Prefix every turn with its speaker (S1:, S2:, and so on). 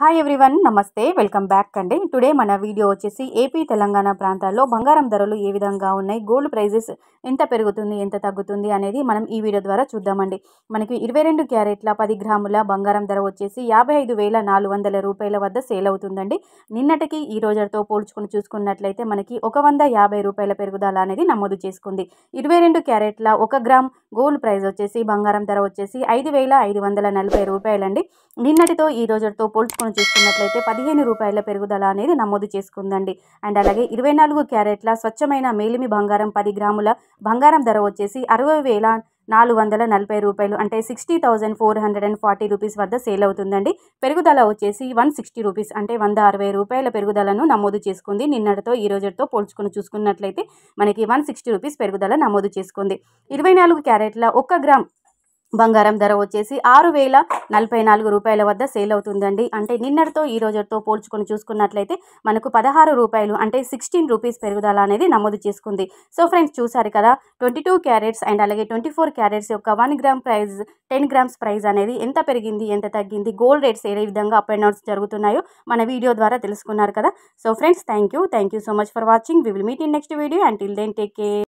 S1: hi everyone నమస్తే welcome back అండి today మన వీడియో వచ్చేసి ఏపీ తెలంగాణ ప్రాంతాల్లో బంగారం ధరలు ఏ విధంగా ఉన్నాయి గోల్డ్ ప్రైజెస్ ఎంత పెరుగుతుంది ఎంత తగ్గుతుంది అనేది మనం ఈ వీడియో ద్వారా చూద్దామండి మనకి ఇరవై రెండు క్యారెట్ల పది గ్రాముల బంగారం ధర వచ్చేసి యాభై ఐదు వేల నాలుగు వందల రూపాయల వద్ద సేల్ అవుతుందండి నిన్నటికి ఈ రోజుతో పోల్చుకుని చూసుకున్నట్లయితే మనకి ఒక వంద యాభై రూపాయల పెరుగుదల అనేది నమోదు చేసుకుంది ఇరవై రెండు క్యారెట్ల ఒక గ్రామ్ గోల్డ్ ప్రైజ్ వచ్చేసి బంగారం ధర వచ్చేసి ఐదు వేల ఐదు వందల నలభై రూపాయలండి నిన్నటితో ఈ రోజుతో పోల్చుకుని పోల్చుకొని చూసుకున్నట్లయితే పదిహేను రూపాయల పెరుగుదల అనేది నమోదు చేసుకుందండి అండ్ అలాగే ఇరవై నాలుగు క్యారెట్ల స్వచ్ఛమైన మేలిమి బంగారం పది గ్రాముల బంగారం ధర వచ్చేసి అరవై వేల నాలుగు వందల నలభై రూపాయలు అంటే sixty thousand four hundred and forty rupees వద్ద సేల్ అవుతుందండి పెరుగుదల వచ్చేసి వన్ సిక్స్టీ రూపీస్ అంటే వంద అరవై రూపాయల పెరుగుదలను నమోదు చేసుకుంది నిన్నటితో ఈ రోజుతో పోల్చుకుని చూసుకున్నట్లయితే మనకి వన్ సిక్స్టీ రూపీస్ పెరుగుదల నమోదు చేసుకుంది ఇరవై నాలుగు క్యారెట్ల ఒక్క గ్రామ్ బంగారం ధర వచ్చేసి ఆరు వేల నలభై నాలుగు రూపాయల వద్ద సేల్ అవుతుందండి అంటే నిన్నటితో ఈ రోజుతో పోల్చుకొని చూసుకున్నట్లయితే మనకు పదహారు రూపాయలు అంటే సిక్స్టీన్ రూపీస్ పెరుగుదల అనేది నమోదు చేసుకుంది సో ఫ్రెండ్స్ చూసారు కదా ట్వంటీ టూ క్యారెట్స్ అండ్ అలాగే ట్వంటీ ఫోర్ క్యారెట్స్ యొక్క one gram price ten grams price అనేది ఎంత పెరిగింది ఎంత తగ్గింది గోల్డ్ రేట్స్ ఏ విధంగా అప్ అండ్ జరుగుతున్నాయో మన వీడియో ద్వారా తెలుసుకున్నారు కదా so friends thank you thank you so much for watching we will meet in next video and till then take care